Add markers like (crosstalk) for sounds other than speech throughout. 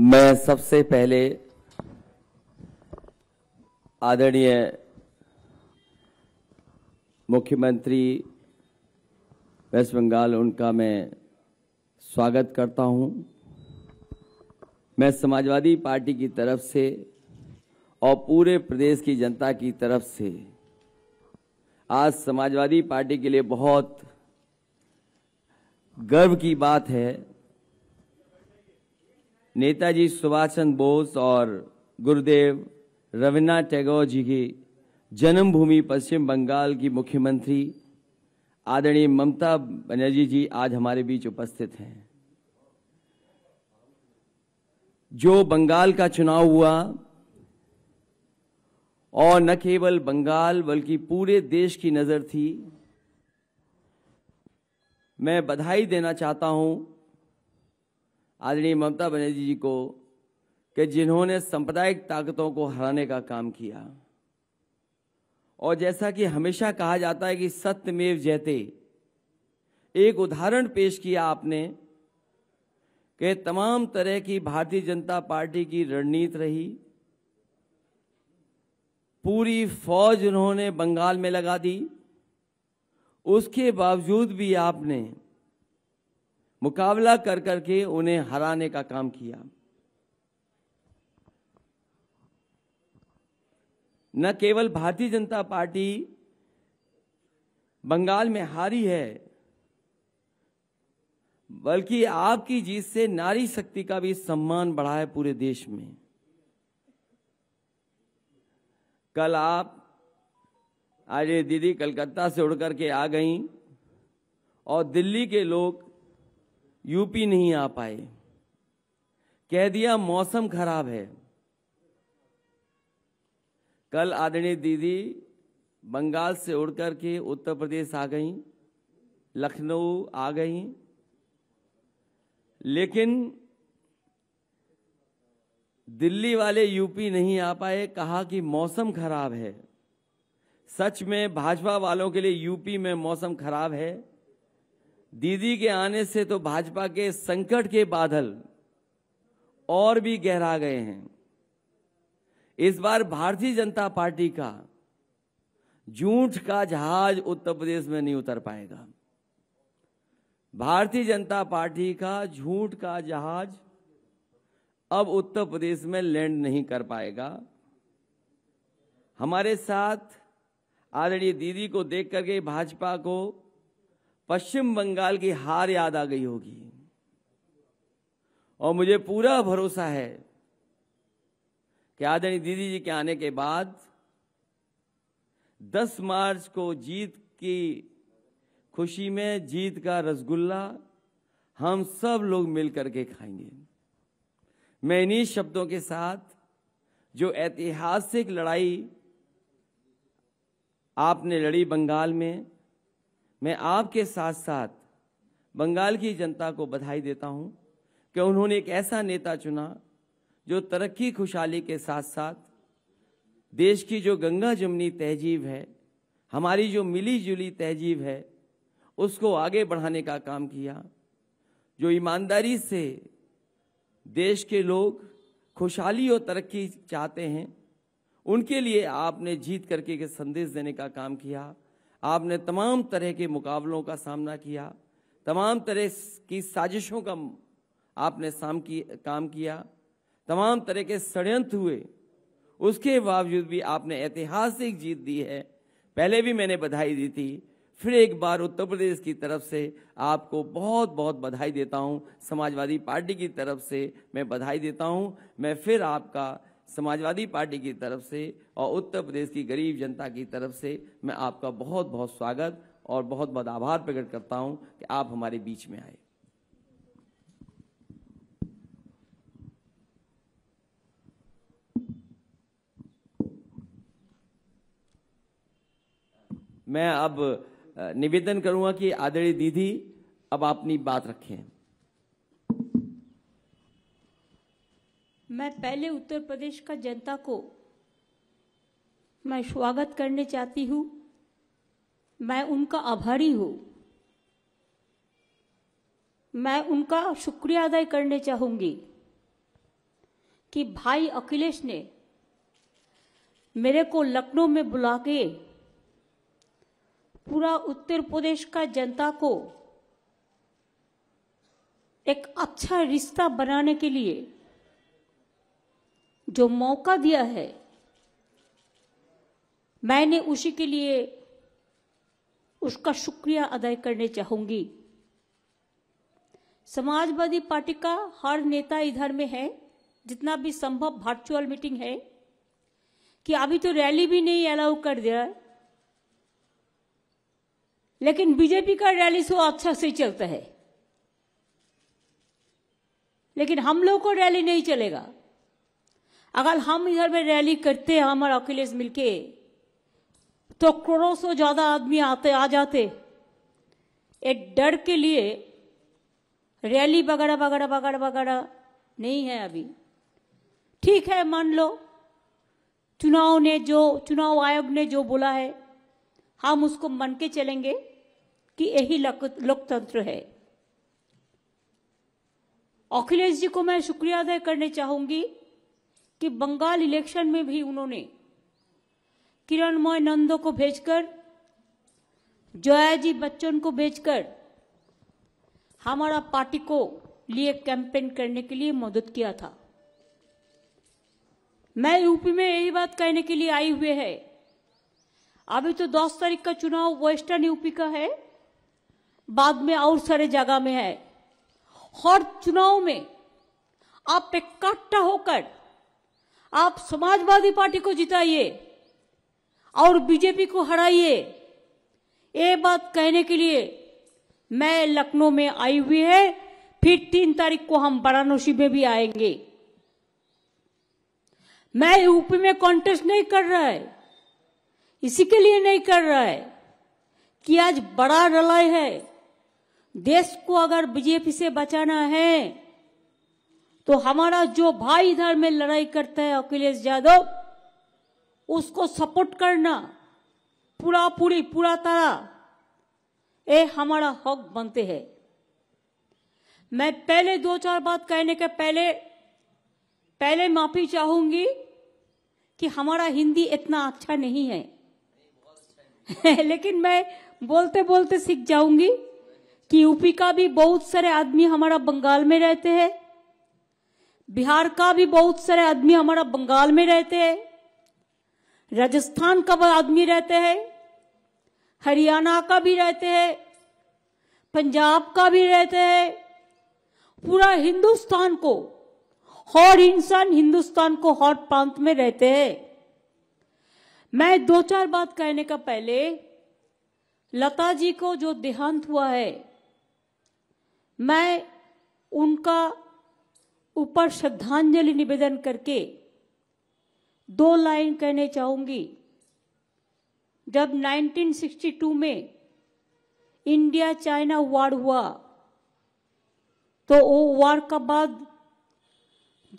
मैं सबसे पहले आदरणीय मुख्यमंत्री वेस्ट बंगाल उनका मैं स्वागत करता हूं मैं समाजवादी पार्टी की तरफ से और पूरे प्रदेश की जनता की तरफ से आज समाजवादी पार्टी के लिए बहुत गर्व की बात है नेताजी सुभाष चंद्र बोस और गुरुदेव रविन्द्रनाथ टैगोर जी की जन्मभूमि पश्चिम बंगाल की मुख्यमंत्री आदरणीय ममता बनर्जी जी आज हमारे बीच उपस्थित हैं जो बंगाल का चुनाव हुआ और न केवल बंगाल बल्कि पूरे देश की नज़र थी मैं बधाई देना चाहता हूं आदरणीय ममता बनर्जी जी को कि जिन्होंने सांप्रदायिक ताकतों को हराने का काम किया और जैसा कि हमेशा कहा जाता है कि सत्यमेव जयते एक उदाहरण पेश किया आपने कि तमाम तरह की भारतीय जनता पार्टी की रणनीति रही पूरी फौज उन्होंने बंगाल में लगा दी उसके बावजूद भी आपने मुकाबला कर करके उन्हें हराने का काम किया न केवल भारतीय जनता पार्टी बंगाल में हारी है बल्कि आपकी जीत से नारी शक्ति का भी सम्मान बढ़ा है पूरे देश में कल आप आज दीदी कलकत्ता से उड़ करके आ गई और दिल्ली के लोग यूपी नहीं आ पाए कह दिया मौसम खराब है कल आदरणीय दीदी बंगाल से उड़ के उत्तर प्रदेश आ गई लखनऊ आ गई लेकिन दिल्ली वाले यूपी नहीं आ पाए कहा कि मौसम खराब है सच में भाजपा वालों के लिए यूपी में मौसम खराब है दीदी के आने से तो भाजपा के संकट के बादल और भी गहरा गए हैं इस बार भारतीय जनता पार्टी का झूठ का जहाज उत्तर प्रदेश में नहीं उतर पाएगा भारतीय जनता पार्टी का झूठ का जहाज अब उत्तर प्रदेश में लैंड नहीं कर पाएगा हमारे साथ आदरणीय दीदी को देख करके भाजपा को पश्चिम बंगाल की हार याद आ गई होगी और मुझे पूरा भरोसा है कि आदरणीय दीदी जी के आने के बाद 10 मार्च को जीत की खुशी में जीत का रसगुल्ला हम सब लोग मिलकर के खाएंगे मैं इन्हीं शब्दों के साथ जो ऐतिहासिक लड़ाई आपने लड़ी बंगाल में मैं आपके साथ साथ बंगाल की जनता को बधाई देता हूं कि उन्होंने एक ऐसा नेता चुना जो तरक्की खुशहाली के साथ साथ देश की जो गंगा जमनी तहजीब है हमारी जो मिली जुली तहजीब है उसको आगे बढ़ाने का काम किया जो ईमानदारी से देश के लोग खुशहाली और तरक्की चाहते हैं उनके लिए आपने जीत करके के संदेश देने का काम किया आपने तमाम तरह के मुकाबलों का सामना किया तमाम तरह की साजिशों का आपने साम की, काम किया तमाम तरह के षडयंत्र हुए उसके बावजूद भी आपने ऐतिहासिक जीत दी है पहले भी मैंने बधाई दी थी फिर एक बार उत्तर प्रदेश की तरफ से आपको बहुत बहुत बधाई देता हूं समाजवादी पार्टी की तरफ से मैं बधाई देता हूं मैं फिर आपका समाजवादी पार्टी की तरफ से और उत्तर प्रदेश की गरीब जनता की तरफ से मैं आपका बहुत बहुत स्वागत और बहुत बहुत आभार प्रकट करता हूं कि आप हमारे बीच में आए मैं अब निवेदन करूंगा कि आदरणीय दीदी अब अपनी बात रखें मैं पहले उत्तर प्रदेश का जनता को मैं स्वागत करने चाहती हूँ मैं उनका आभारी हूँ मैं उनका शुक्रिया अदा करने चाहूँगी कि भाई अखिलेश ने मेरे को लखनऊ में बुला के पूरा उत्तर प्रदेश का जनता को एक अच्छा रिश्ता बनाने के लिए जो मौका दिया है मैंने उसी के लिए उसका शुक्रिया अदा करने चाहूंगी समाजवादी पार्टी का हर नेता इधर में है जितना भी संभव वर्चुअल मीटिंग है कि अभी तो रैली भी नहीं अलाउ कर दिया है लेकिन बीजेपी का रैली सो तो अच्छा से चलता है लेकिन हम लोग को रैली नहीं चलेगा अगर हम इधर में रैली करते हम और अखिलेश मिलके तो करोड़ों से ज्यादा आदमी आते आ जाते एक डर के लिए रैली वगैरह वगैरह वगैरह वगैरह नहीं है अभी ठीक है मान लो चुनाव ने जो चुनाव आयोग ने जो बोला है हम उसको मन के चलेंगे कि यही लोकतंत्र है अखिलेश जी को मैं शुक्रिया अदा करने चाहूंगी कि बंगाल इलेक्शन में भी उन्होंने किरणमय नंदो को भेजकर जयाजी बच्चन को भेजकर हमारा पार्टी को लिए कैंपेन करने के लिए मदद किया था मैं यूपी में यही बात कहने के लिए आई हुए है अभी तो 10 तारीख का चुनाव वेस्टर्न यूपी का है बाद में और सारे जगह में है हर चुनाव में आप एक होकर आप समाजवादी पार्टी को जिताइए और बीजेपी को हराइए ये बात कहने के लिए मैं लखनऊ में आई हुई है फिर तीन तारीख को हम वाराणसी में भी आएंगे मैं यूपी में कॉन्टेस्ट नहीं कर रहा है इसी के लिए नहीं कर रहा है कि आज बड़ा रलाई है देश को अगर बीजेपी से बचाना है तो हमारा जो भाई इधर में लड़ाई करता है अखिलेश यादव उसको सपोर्ट करना पूरा पूरी पूरा तरह ये हमारा हक बनते हैं मैं पहले दो चार बात कहने के पहले पहले माफी चाहूंगी कि हमारा हिंदी इतना अच्छा नहीं है (laughs) लेकिन मैं बोलते बोलते सीख जाऊंगी कि यूपी का भी बहुत सारे आदमी हमारा बंगाल में रहते हैं बिहार का भी बहुत सारे आदमी हमारा बंगाल में रहते हैं राजस्थान का आदमी रहते हैं हरियाणा का भी रहते हैं पंजाब का भी रहते हैं पूरा हिंदुस्तान को हर इंसान हिंदुस्तान को हर प्रांत में रहते हैं मैं दो चार बात कहने का पहले लता जी को जो देहांत हुआ है मैं उनका ऊपर श्रद्धांजलि निवेदन करके दो लाइन कहने चाहूंगी जब 1962 में इंडिया चाइना वार हुआ तो वो वार का बाद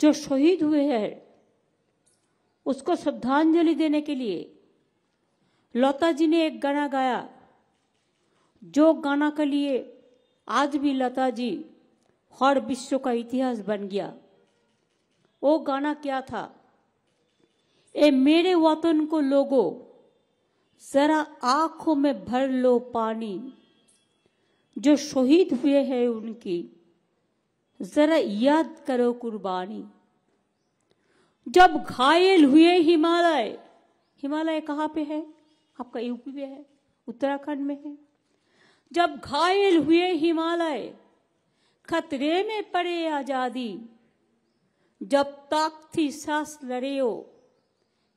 जो शहीद हुए हैं उसको श्रद्धांजलि देने के लिए लता जी ने एक गाना गाया जो गाना के लिए आज भी लता जी और विश्व का इतिहास बन गया वो गाना क्या था ए मेरे वतन को लोगो जरा आंखों में भर लो पानी जो शहीद हुए हैं उनकी जरा याद करो कुर्बानी जब घायल हुए हिमालय हिमालय कहाँ पे है आपका यूपी में है उत्तराखंड में है जब घायल हुए हिमालय खतरे में पड़े आजादी जब तक थी सास लड़े हो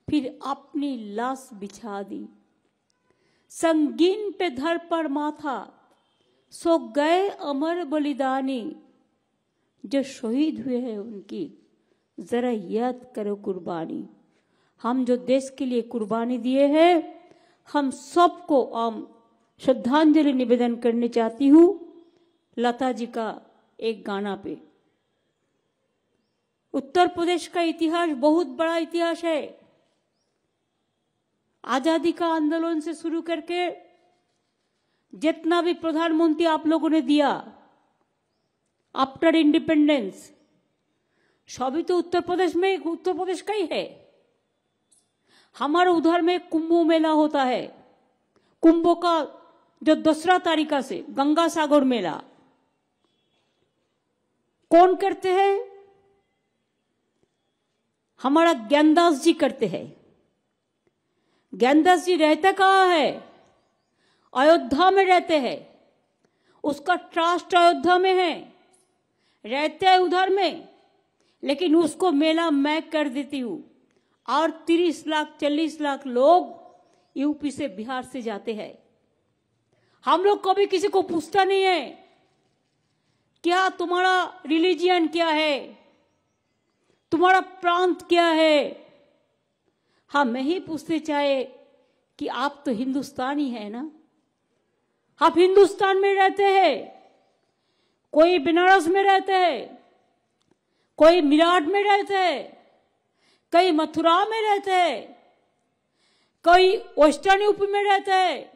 फिर अपनी लाश बिछा दी संगीन पे धर पर माथा सो गए अमर बलिदानी जो शहीद हुए हैं उनकी जरा याद करो कुर्बानी हम जो देश के लिए कुर्बानी दिए हैं हम सबको आम श्रद्धांजलि निवेदन करने चाहती हूँ लता जी का एक गाना पे उत्तर प्रदेश का इतिहास बहुत बड़ा इतिहास है आजादी का आंदोलन से शुरू करके जितना भी प्रधानमंत्री आप लोगों ने दिया आफ्टर इंडिपेंडेंस सभी तो उत्तर प्रदेश में उत्तर प्रदेश का ही है हमारे उधर में कुंभ मेला होता है कुंभों का जो दूसरा तारीखा से गंगा सागर मेला कौन करते हैं हमारा ज्ञानदास जी करते हैं ज्ञानदास जी रहते कहाँ है अयोध्या में रहते हैं उसका ट्रस्ट अयोध्या में है रहते हैं उधर में लेकिन उसको मेला मैं कर देती हूं और तीस लाख चालीस लाख लोग यूपी से बिहार से जाते हैं हम लोग कभी किसी को पूछता नहीं है क्या तुम्हारा रिलीजियन क्या है तुम्हारा प्रांत क्या है हाँ, मैं ही पूछते चाहे कि आप तो हिंदुस्तानी है ना आप हिंदुस्तान में रहते हैं कोई बनारस में रहते हैं कोई मिराट में रहते हैं कई मथुरा में रहते हैं कोई वेस्टर्न यूपी में रहते हैं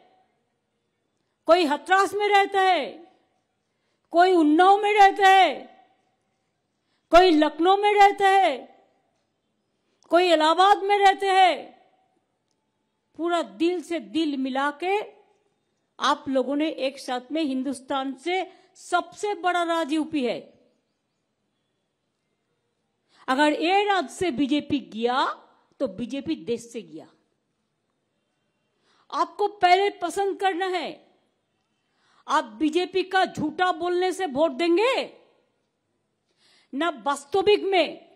कोई हथरास में रहता है कोई उन्नाव में रहता है कोई लखनऊ में रहता है कोई इलाहाबाद में रहते हैं पूरा दिल से दिल मिला के आप लोगों ने एक साथ में हिंदुस्तान से सबसे बड़ा राज्य यूपी है अगर ए राज्य से बीजेपी गया तो बीजेपी देश से गया आपको पहले पसंद करना है आप बीजेपी का झूठा बोलने से वोट देंगे ना वास्तविक में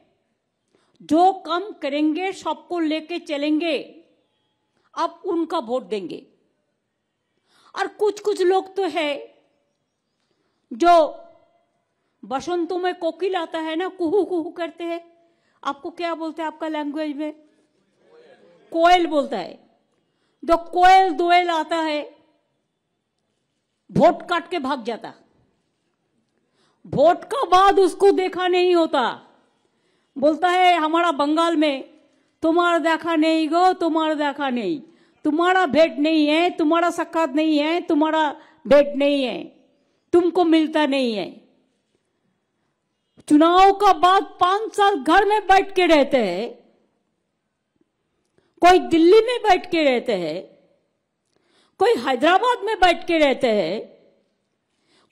जो कम करेंगे सबको लेके चलेंगे आप उनका वोट देंगे और कुछ कुछ लोग तो है जो बसंतों में कोकिल आता है ना कुहू कुहू करते हैं आपको क्या बोलते हैं आपका लैंग्वेज में कोयल बोलता है जो कोयल दोयल आता है वोट काट के भाग जाता वोट का बाद उसको देखा नहीं होता बोलता है हमारा बंगाल में तुम्हारा देखा नहीं गो तुम्हारा देखा नहीं तुम्हारा भेंट नहीं है तुम्हारा सखात नहीं है तुम्हारा भेंट नहीं है तुमको मिलता नहीं है चुनाव का बाद पांच साल घर में बैठ के रहते हैं कोई दिल्ली में बैठ के रहते हैं कोई हैदराबाद में बैठ के रहते हैं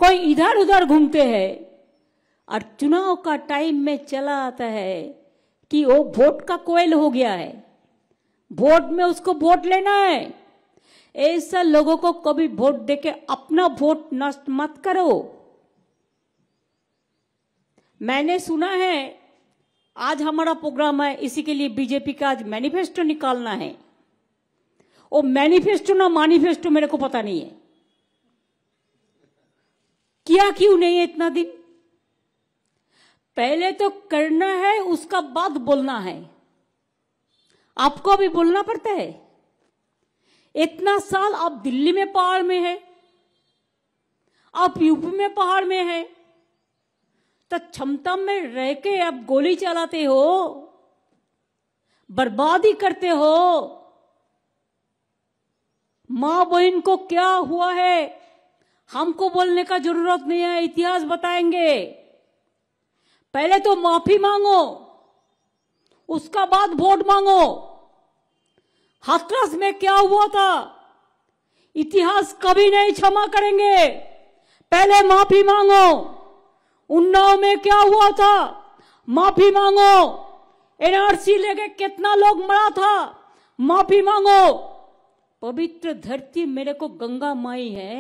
कोई इधर उधर घूमते हैं और चुनाव का टाइम में चला आता है कि वो वोट का कोयल हो गया है वोट में उसको वोट लेना है ऐसा लोगों को कभी वोट देके अपना वोट नष्ट मत करो मैंने सुना है आज हमारा प्रोग्राम है इसी के लिए बीजेपी का आज मैनिफेस्टो निकालना है वो मैनिफेस्टो ना मैनिफेस्टो मेरे को पता नहीं है किया क्यों नहीं है इतना दिन पहले तो करना है उसका बाद बोलना है आपको भी बोलना पड़ता है इतना साल आप दिल्ली में पहाड़ में है आप यूपी में पहाड़ में है तो क्षमता में रह के आप गोली चलाते हो बर्बादी करते हो माँ बहन को क्या हुआ है हमको बोलने का जरूरत नहीं है इतिहास बताएंगे पहले तो माफी मांगो उसका बाद वोट मांगो हथरस में क्या हुआ था इतिहास कभी नहीं क्षमा करेंगे पहले माफी मांगो उन्नाव में क्या हुआ था माफी मांगो एनआरसी लेके कितना लोग मरा था माफी मांगो पवित्र धरती मेरे को गंगा माई है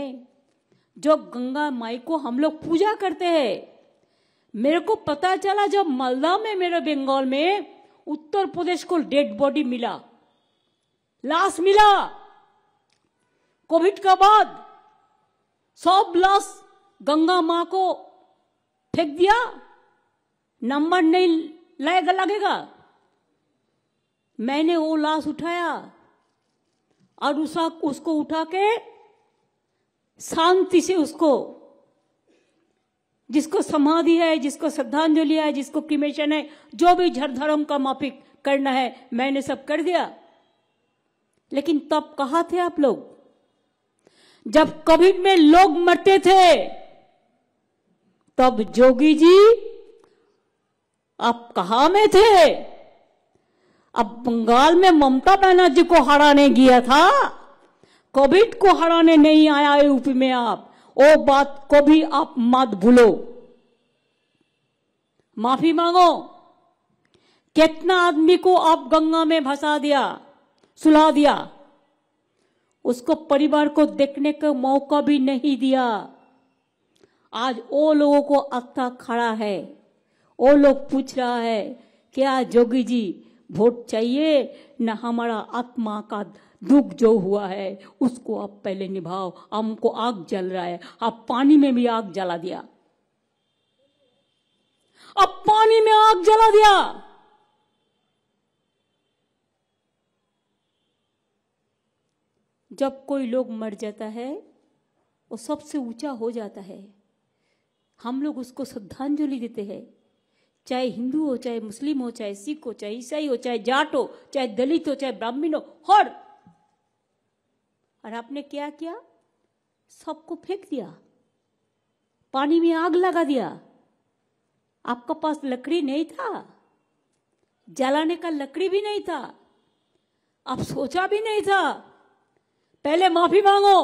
जो गंगा माई को हम लोग पूजा करते हैं मेरे को पता चला जब मालदा में मेरे बंगाल में उत्तर प्रदेश को डेड बॉडी मिला लाश मिला कोविड का बाद सब लाश गंगा माँ को फेंक दिया नंबर नहीं लगेगा लगेगा मैंने वो लाश उठाया और उसा उसको उठा के शांति से उसको जिसको समाधि है जिसको श्रद्धांजलि है जिसको क्रिमेशन है जो भी झर धर्म का माफिक करना है मैंने सब कर दिया लेकिन तब कहा थे आप लोग जब कोविड में लोग मरते थे तब जोगी जी आप कहा में थे अब बंगाल में ममता बनर्जी को हराने गया था कोविड को हराने नहीं आया यूपी में आप वो बात को भी आप मत भूलो माफी मांगो कितना आदमी को आप गंगा में फंसा दिया सुला दिया उसको परिवार को देखने का मौका भी नहीं दिया आज वो लोगों को अक्का खड़ा है वो लोग पूछ रहा है क्या जोगी जी वोट चाहिए न हमारा आत्मा का दुख जो हुआ है उसको आप पहले निभाओ हमको आग जल रहा है आप पानी में भी आग जला दिया अब पानी में आग जला दिया जब कोई लोग मर जाता है वो सबसे ऊंचा हो जाता है हम लोग उसको श्रद्धांजलि देते हैं चाहे हिंदू हो चाहे मुस्लिम हो चाहे सिख हो चाहे ईसाई हो चाहे जाट हो चाहे दलित हो चाहे ब्राह्मण हो हर और आपने क्या किया सबको फेंक दिया पानी में आग लगा दिया आपका पास लकड़ी नहीं था जलाने का लकड़ी भी नहीं था आप सोचा भी नहीं था पहले माफी मांगो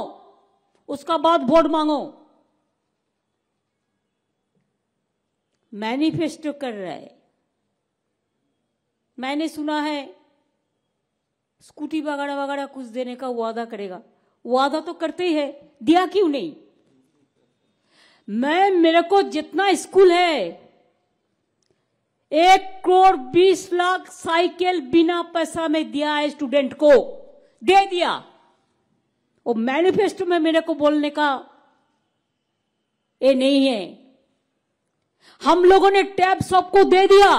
उसका बाद वोट मांगो मैनिफेस्टो कर रहा है मैंने सुना है स्कूटी वगैरह वगैरह कुछ देने का वादा करेगा वादा तो करते ही है दिया क्यों नहीं मैं मेरे को जितना स्कूल है एक करोड़ बीस लाख साइकिल बिना पैसा में दिया है स्टूडेंट को दे दिया और मैनिफेस्टो में मेरे को बोलने का ये नहीं है हम लोगों ने टैब सबको दे दिया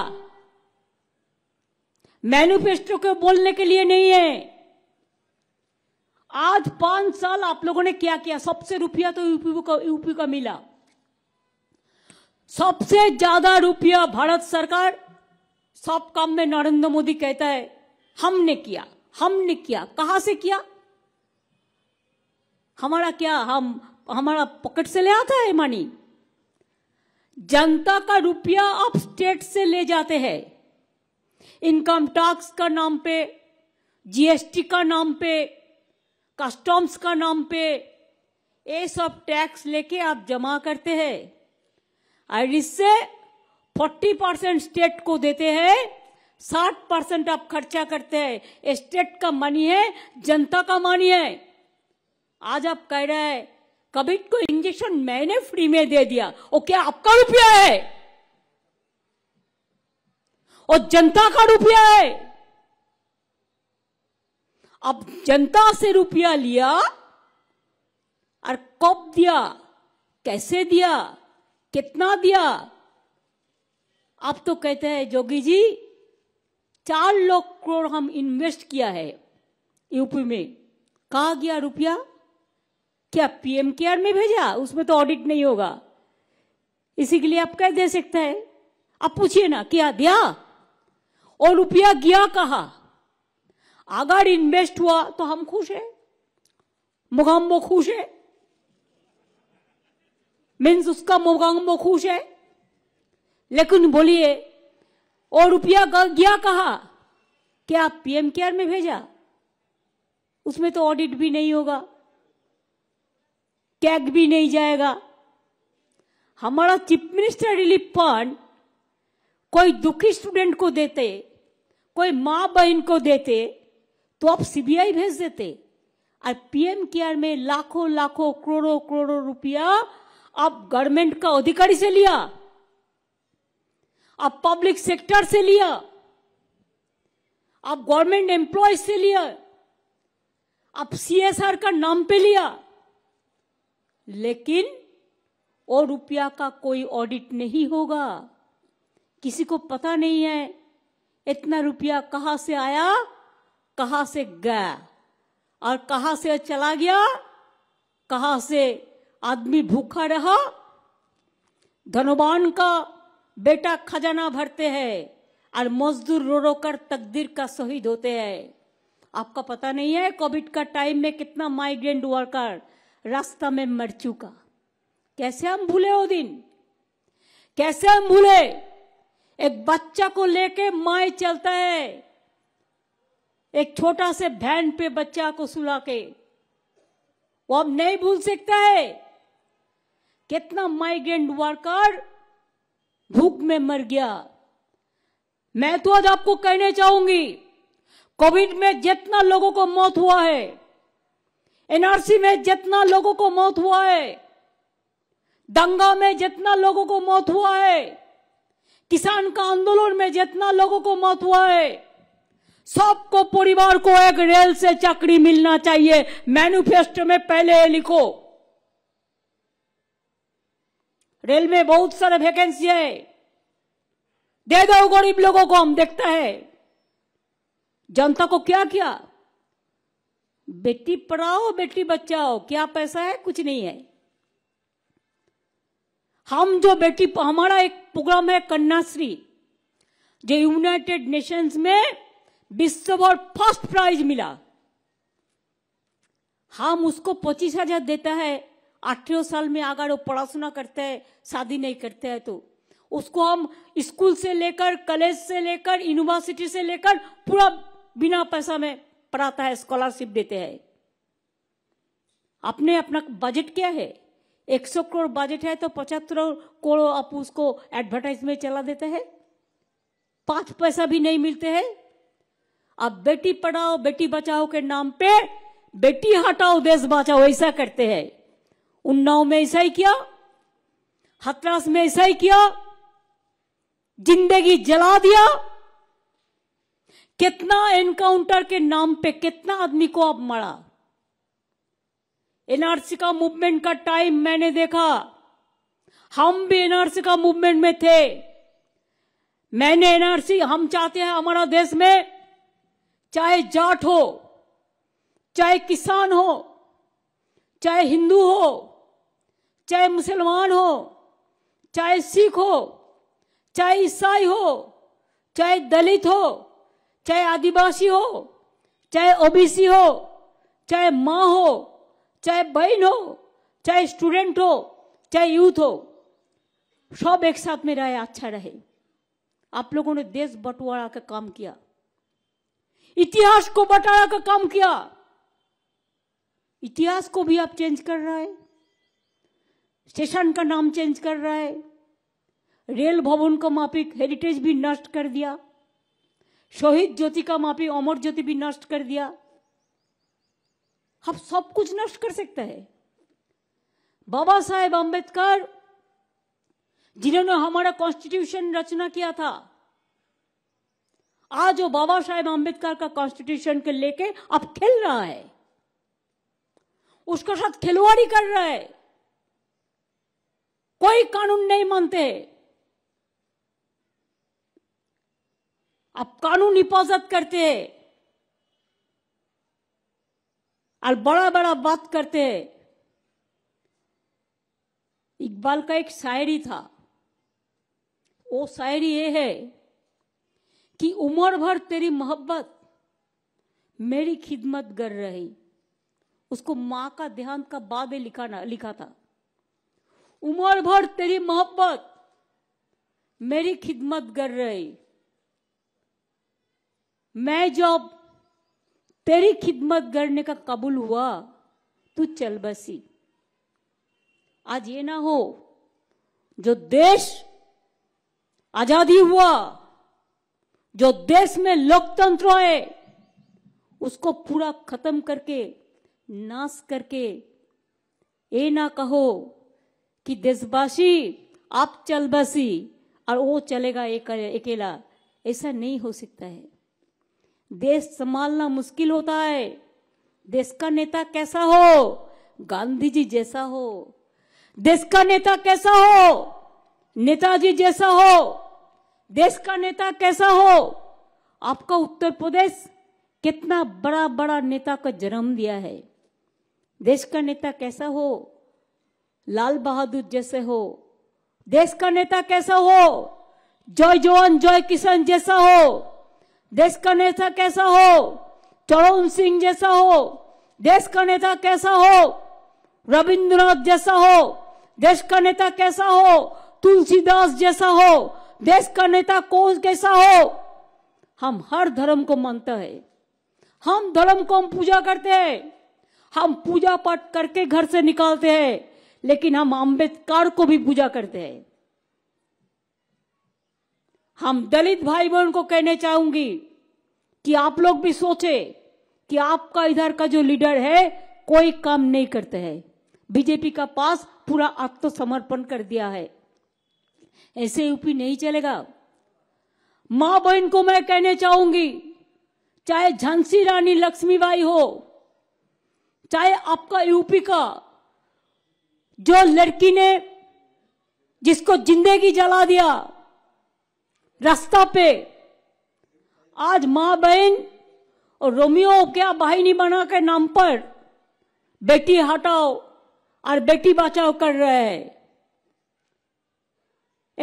मैनिफेस्टो को बोलने के लिए नहीं है आज पांच साल आप लोगों ने क्या किया सबसे रुपया तो यूपी का यूपी का मिला सबसे ज्यादा रुपया भारत सरकार सब काम में नरेंद्र मोदी कहता है हमने किया हमने किया कहा से किया हमारा क्या हम हमारा पॉकेट से ले आता है मनी जनता का रुपया आप स्टेट से ले जाते हैं इनकम टैक्स का नाम पे जीएसटी का नाम पे कस्टम्स का नाम पे ये सब टैक्स लेके आप जमा करते हैं और इससे 40 परसेंट स्टेट को देते हैं 60 परसेंट आप खर्चा करते हैं स्टेट का मनी है जनता का मनी है आज आप कह रहे हैं कोविड को तो इंजेक्शन मैंने फ्री में दे दिया वो क्या आपका रुपया है और जनता का रुपया है अब जनता से रुपया लिया और कब दिया कैसे दिया कितना दिया आप तो कहते हैं जोगी जी चार लाख करोड़ हम इन्वेस्ट किया है यूपी में कहा गया रुपया क्या पीएम केयर में भेजा उसमें तो ऑडिट नहीं होगा इसी के लिए आप कह दे सकते हैं आप पूछिए ना क्या दिया और रुपया गया कहा अगर इन्वेस्ट हुआ तो हम खुश है मोगाम्बो खुश है मीन्स उसका मोगाम्बो खुश है लेकिन बोलिए और रुपया गया कहा क्या पीएम केयर में भेजा उसमें तो ऑडिट भी नहीं होगा कैग भी नहीं जाएगा हमारा चीफ मिनिस्टर रिलीफ फंड कोई दुखी स्टूडेंट को देते कोई माँ बहन को देते तो आप सीबीआई भेज देते और पीएम केयर में लाखों लाखों करोड़ों करोड़ों रुपया आप गवर्नमेंट का अधिकारी से लिया आप पब्लिक सेक्टर से लिया आप गवर्नमेंट एम्प्लॉय से लिया आप सीएसआर का नाम पे लिया लेकिन और रुपया का कोई ऑडिट नहीं होगा किसी को पता नहीं है इतना रुपया कहा से आया कहा से गया और कहा से चला गया कहा से आदमी भूखा रहा धनवान का बेटा खजाना भरते हैं और मजदूर रो रो कर तकदीर का शहीद होते हैं आपका पता नहीं है कोविड का टाइम में कितना माइग्रेंट वर्कर रास्ता में मर चुका कैसे हम भूले वो दिन कैसे हम भूले एक बच्चा को लेके माए चलता है एक छोटा से भैन पे बच्चा को सुला के वो अब नहीं भूल सकता है कितना माइग्रेंट वर्कर भूख में मर गया मैं तो आज आपको कहने चाहूंगी कोविड में जितना लोगों को मौत हुआ है एनआरसी में जितना लोगों को मौत हुआ है दंगा में जितना लोगों को मौत हुआ है किसान का आंदोलन में जितना लोगों को मौत हुआ है सबको परिवार को एक रेल से चाकरी मिलना चाहिए मैनिफेस्टो में पहले लिखो रेल में बहुत सारे वैकेंसी है दे दो गरीब लोगों को हम देखता है जनता को क्या किया बेटी पढ़ाओ बेटी बचाओ क्या पैसा है कुछ नहीं है हम जो बेटी हमारा एक प्रोग्राम है कन्याश्री जो यूनाइटेड नेशंस में विश्व और फर्स्ट प्राइज मिला हम उसको पच्चीस हजार देता है अठारह साल में अगर वो पढ़ाशुना करते है शादी नहीं करते है तो उसको हम स्कूल से लेकर कॉलेज से लेकर यूनिवर्सिटी से लेकर पूरा बिना पैसा में पढ़ाता है स्कॉलरशिप देते हैं अपने अपना बजट क्या है 100 करोड़ बजट है तो पचहत्तर करोड़ आप उसको एडवर्टाइज में चला देते हैं पांच पैसा भी नहीं मिलते हैं अब बेटी पढ़ाओ बेटी बचाओ के नाम पे बेटी हटाओ देश बचाओ ऐसा करते हैं उन्नाव में ऐसा ही किया हथरास में ऐसा ही किया जिंदगी जला दिया कितना एनकाउंटर के नाम पे कितना आदमी को अब मरा एनआरसी का मूवमेंट का टाइम मैंने देखा हम भी एनआरसी का मूवमेंट में थे मैंने एनआरसी हम चाहते हैं हमारा देश में चाहे जाट हो चाहे किसान हो चाहे हिंदू हो चाहे मुसलमान हो चाहे सिख हो चाहे ईसाई हो चाहे दलित हो चाहे आदिवासी हो चाहे ओबीसी हो चाहे माँ हो चाहे बहन हो चाहे स्टूडेंट हो चाहे यूथ हो सब एक साथ में रहे अच्छा रहे आप लोगों ने देश बंटवारा का काम किया इतिहास को बंटवारा का काम किया इतिहास को भी आप चेंज कर रहे हैं स्टेशन का नाम चेंज कर रहा है रेल भवन का मापिक हेरिटेज भी नष्ट कर दिया शहीद ज्योति का मापी अमर ज्योति भी नष्ट कर दिया हम सब कुछ नष्ट कर सकता है बाबा साहेब अंबेडकर जिन्होंने हमारा कॉन्स्टिट्यूशन रचना किया था आज वो बाबा साहेब अंबेडकर का कॉन्स्टिट्यूशन के लेके अब खेल रहा है उसके साथ खिलवाड़ी कर रहा है कोई कानून नहीं मानते आप कानून हिफाजत करते हैं और बड़ा बड़ा बात करते हैं इकबाल का एक शायरी था वो शायरी ये है कि उम्र भर तेरी मोहब्बत मेरी खिदमत कर रही उसको माँ का देहांत का बाद लिखा ना लिखा था उम्र भर तेरी मोहब्बत मेरी खिदमत कर रही मैं जब तेरी खिदमत करने का कबूल हुआ तू चल बसी आज ये ना हो जो देश आजादी हुआ जो देश में लोकतंत्र है उसको पूरा खत्म करके नाश करके ये ना कहो कि देशवासी आप चल बसी और वो चलेगा अकेला ऐसा नहीं हो सकता है देश संभालना मुश्किल होता है देश का नेता कैसा हो गांधी जी जैसा हो देश का नेता कैसा हो नेताजी जैसा हो देश का नेता कैसा हो आपका उत्तर प्रदेश कितना बड़ा बड़ा नेता का जन्म दिया है देश का नेता कैसा हो लाल बहादुर जैसे हो देश का नेता कैसा हो जय जवान जय किसान जैसा हो देश का नेता कैसा हो चरण सिंह जैसा हो देश का नेता कैसा हो रविंद्रनाथ जैसा हो देश का नेता कैसा हो तुलसीदास जैसा हो देश का नेता कौन कैसा हो हम हर धर्म को मानते हैं हम धर्म को हम पूजा करते हैं हम पूजा पाठ करके घर से निकालते हैं लेकिन हम अम्बेडकर को भी पूजा करते हैं हम दलित भाई बहन को कहने चाहूंगी कि आप लोग भी सोचे कि आपका इधर का जो लीडर है कोई काम नहीं करते हैं बीजेपी का पास पूरा आत्मसमर्पण कर दिया है ऐसे यूपी नहीं चलेगा मां बहन को मैं कहने चाहूंगी चाहे झांसी रानी लक्ष्मीबाई हो चाहे आपका यूपी का जो लड़की ने जिसको जिंदगी जला दिया रास्ता पे आज माँ बहन और रोमियो क्या भाई बना के नाम पर बेटी हटाओ और बेटी बचाओ कर रहे हैं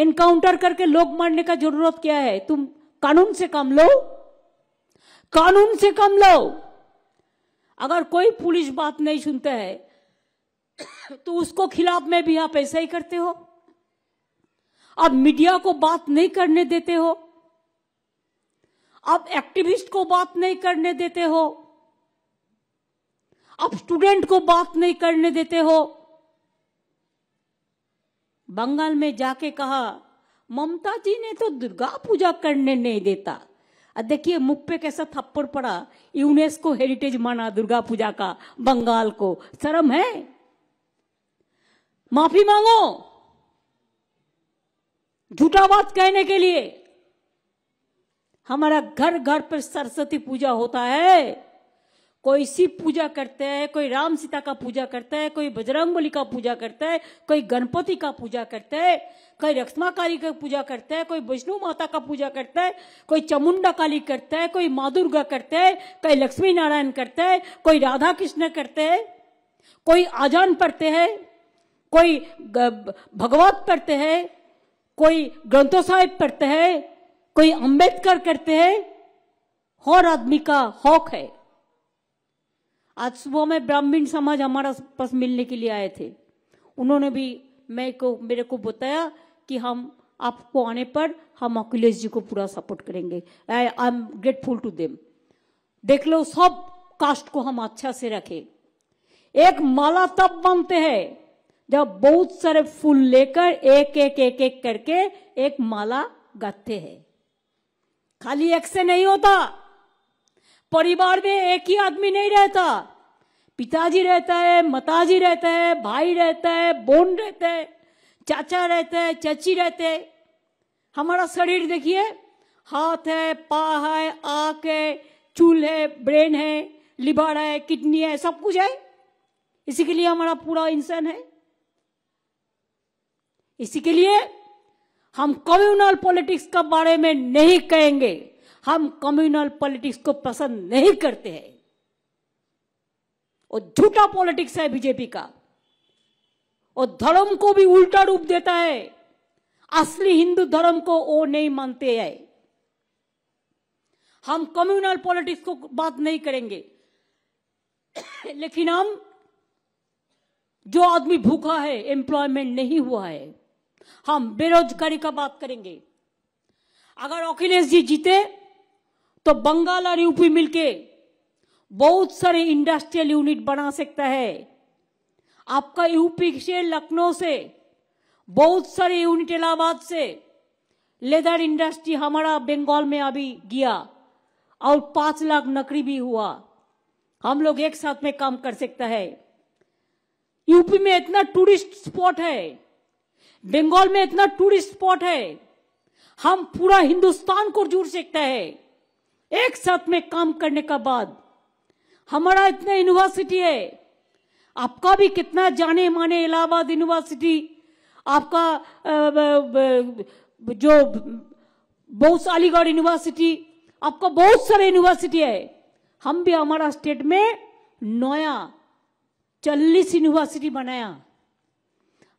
एनकाउंटर करके लोग मारने का जरूरत क्या है तुम कानून से काम लो कानून से काम लो अगर कोई पुलिस बात नहीं सुनता है तो उसको खिलाफ में भी आप ऐसा ही करते हो आप मीडिया को बात नहीं करने देते हो आप एक्टिविस्ट को बात नहीं करने देते हो आप स्टूडेंट को बात नहीं करने देते हो बंगाल में जाके कहा ममता जी ने तो दुर्गा पूजा करने नहीं देता देखिए मुख पे कैसा थप्पड़ पड़ा यूनेस्को हेरिटेज माना दुर्गा पूजा का बंगाल को शर्म है माफी मांगो झूठा बात कहने के लिए हमारा घर घर पर सरस्वती पूजा होता है कोई शिव पूजा करते हैं कोई राम सीता का पूजा करता है कोई बजरंग बली का पूजा करता है कोई गणपति का पूजा करता है कोई रक्षमा काली का पूजा करता है कोई विष्णु माता का पूजा करता है कोई चामुंडा काली करता है कोई माँ दुर्गा करते है कोई लक्ष्मी नारायण करता है कोई राधा कृष्ण करते हैं कोई आजान पढ़ते हैं कोई भगवत पढ़ते हैं कोई ग्रंथो साहिब पढ़ते हैं कोई अंबेडकर करते हैं हर आदमी का हक है आज सुबह में ब्राह्मण समाज हमारा पास मिलने के लिए आए थे उन्होंने भी मैं को मेरे को बताया कि हम आपको आने पर हम अखिलेश जी को पूरा सपोर्ट करेंगे I I am grateful to them देख लो सब कास्ट को हम अच्छा से रखें एक माला तब बनते हैं जब बहुत सारे फूल लेकर एक एक एक एक करके एक माला गाते हैं खाली एक से नहीं होता परिवार में एक ही आदमी नहीं रहता पिताजी रहता है माताजी रहता है भाई रहता है बोन रहता है चाचा रहता है चाची रहते है हमारा शरीर देखिए हाथ है पा है आँख है चूल है ब्रेन है लिवर है किडनी है सब कुछ है इसी के लिए हमारा पूरा इंसान है इसी के लिए हम कम्युनल पॉलिटिक्स के बारे में नहीं कहेंगे हम कम्युनल पॉलिटिक्स को पसंद नहीं करते हैं और झूठा पॉलिटिक्स है बीजेपी का और धर्म को भी उल्टा रूप देता है असली हिंदू धर्म को वो नहीं मानते हैं हम कम्युनल पॉलिटिक्स को बात नहीं करेंगे लेकिन हम जो आदमी भूखा है एम्प्लॉयमेंट नहीं हुआ है हम बेरोजगारी का बात करेंगे अगर अखिलेश जी जीते तो बंगाल और यूपी मिलके बहुत सारे इंडस्ट्रियल यूनिट बना सकता है आपका यूपी से लखनऊ से बहुत सारे यूनिट इलाहाबाद से लेदर इंडस्ट्री हमारा बंगाल में अभी गया और पांच लाख नकरी भी हुआ हम लोग एक साथ में काम कर सकता है यूपी में इतना टूरिस्ट स्पॉट है बंगाल में इतना टूरिस्ट स्पॉट है हम पूरा हिंदुस्तान को जुड़ सकता है एक साथ में काम करने का बाद हमारा इतना यूनिवर्सिटी है आपका भी कितना जाने माने इलाहाबाद यूनिवर्सिटी आपका जो बहुत अलीगढ़ यूनिवर्सिटी आपका बहुत सारे यूनिवर्सिटी है हम भी हमारा स्टेट में नया चालीस यूनिवर्सिटी बनाया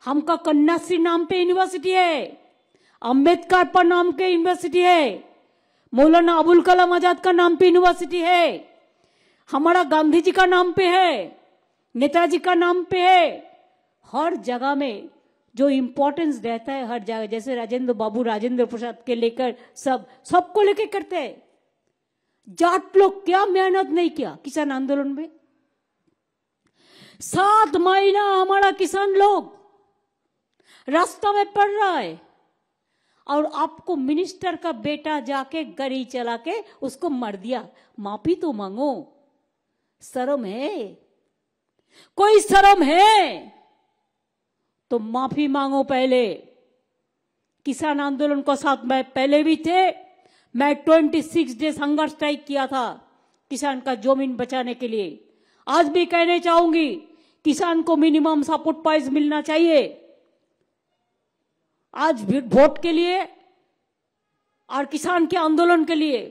हमका कन्याश्री नाम पे यूनिवर्सिटी है अम्बेडकर पर नाम के यूनिवर्सिटी है मौलाना अबुल कलाम आजाद का नाम पे यूनिवर्सिटी है हमारा गांधी जी का नाम पे है नेताजी का नाम पे है हर जगह में जो इम्पोर्टेंस रहता है हर जगह जैसे राजेंद्र बाबू राजेंद्र प्रसाद के लेकर सब सबको लेके करते हैं जाट लोग क्या मेहनत नहीं किया किसान आंदोलन में सात महीना हमारा किसान लोग रास्ता में पड़ रहा है और आपको मिनिस्टर का बेटा जाके गरी चला के उसको मर दिया माफी तो मांगो शर्म है कोई शर्म है तो माफी मांगो पहले किसान आंदोलन को साथ मैं पहले भी थे मैं 26 डे संघर्ष स्ट्राइक किया था किसान का जमीन बचाने के लिए आज भी कहने चाहूंगी किसान को मिनिमम सपोर्ट प्राइस मिलना चाहिए आज वोट के लिए और किसान के आंदोलन के लिए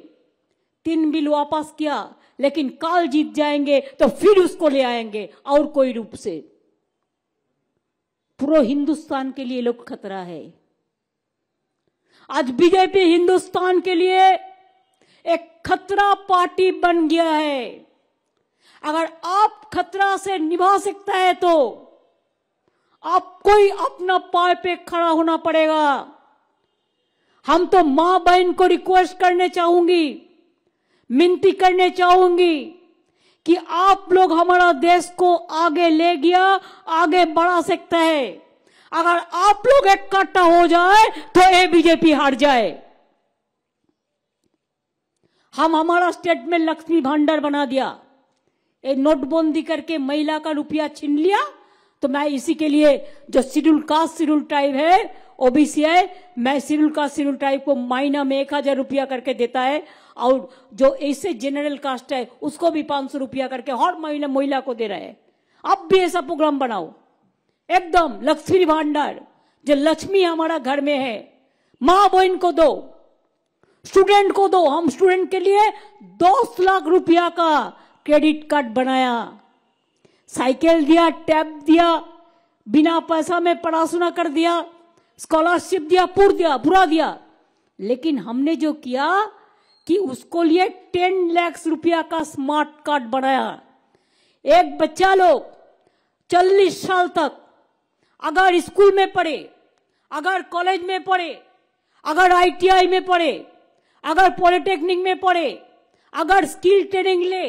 तीन बिल वापस किया लेकिन काल जीत जाएंगे तो फिर उसको ले आएंगे और कोई रूप से पूरे हिंदुस्तान के लिए लोग खतरा है आज बीजेपी हिंदुस्तान के लिए एक खतरा पार्टी बन गया है अगर आप खतरा से निभा सकता है तो आपको ही अपना पाए पे खड़ा होना पड़ेगा हम तो मां बहन को रिक्वेस्ट करने चाहूंगी मिनती करने चाहूंगी कि आप लोग हमारा देश को आगे ले गया आगे बढ़ा सकता है अगर आप लोग इकट्ठा हो जाए तो ए बीजेपी हार जाए हम हमारा स्टेट में लक्ष्मी भंडार बना दिया ये नोटबंदी करके महिला का रुपया छीन लिया तो मैं इसी के लिए जो शेड्यूल कास्ट शेड्यूल ट्राइब है ओबीसी है मैं शेड्यूल कास्ट शेड्यूल ट्राइब को महीना में एक हजार रुपया करके देता है और जो ऐसे जनरल कास्ट है उसको भी पांच सौ रुपया करके हर महीना महिला को दे रहा है अब भी ऐसा प्रोग्राम बनाओ एकदम लक्ष्मी भांडार जो लक्ष्मी हमारा घर में है माँ बहन को दो स्टूडेंट को दो हम स्टूडेंट के लिए दस लाख रुपया का क्रेडिट कार्ड बनाया साइकिल दिया टैब दिया बिना पैसा में पढ़ाशुना कर दिया स्कॉलरशिप दिया पूर दिया पूरा दिया लेकिन हमने जो किया कि उसको लिए टेन लैक्स रुपया का स्मार्ट कार्ड बनाया एक बच्चा लोग चालीस साल तक अगर स्कूल में पढ़े अगर कॉलेज में पढ़े अगर आईटीआई में पढ़े अगर पॉलिटेक्निक में पढ़े अगर स्किल ट्रेनिंग ले